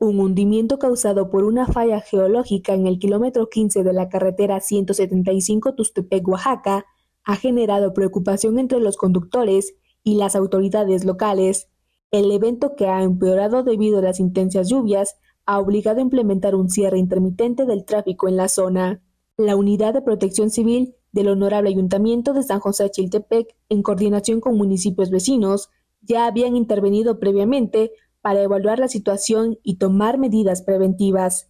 un hundimiento causado por una falla geológica en el kilómetro 15 de la carretera 175 Tustepec-Oaxaca ha generado preocupación entre los conductores y las autoridades locales. El evento que ha empeorado debido a las intensas lluvias ha obligado a implementar un cierre intermitente del tráfico en la zona. La Unidad de Protección Civil del Honorable Ayuntamiento de San José de Chiltepec, en coordinación con municipios vecinos, ya habían intervenido previamente para evaluar la situación y tomar medidas preventivas.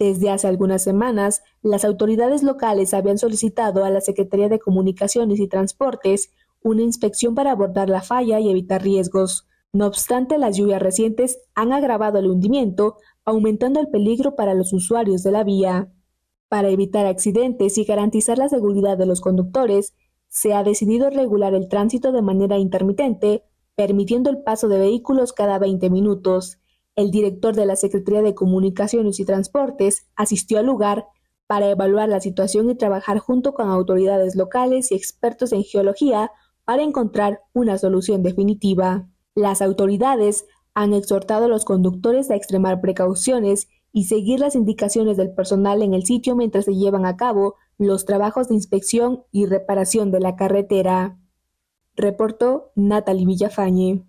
Desde hace algunas semanas, las autoridades locales habían solicitado a la Secretaría de Comunicaciones y Transportes una inspección para abordar la falla y evitar riesgos. No obstante, las lluvias recientes han agravado el hundimiento, aumentando el peligro para los usuarios de la vía. Para evitar accidentes y garantizar la seguridad de los conductores, se ha decidido regular el tránsito de manera intermitente permitiendo el paso de vehículos cada 20 minutos. El director de la Secretaría de Comunicaciones y Transportes asistió al lugar para evaluar la situación y trabajar junto con autoridades locales y expertos en geología para encontrar una solución definitiva. Las autoridades han exhortado a los conductores a extremar precauciones y seguir las indicaciones del personal en el sitio mientras se llevan a cabo los trabajos de inspección y reparación de la carretera reportó Natalie Villafañe.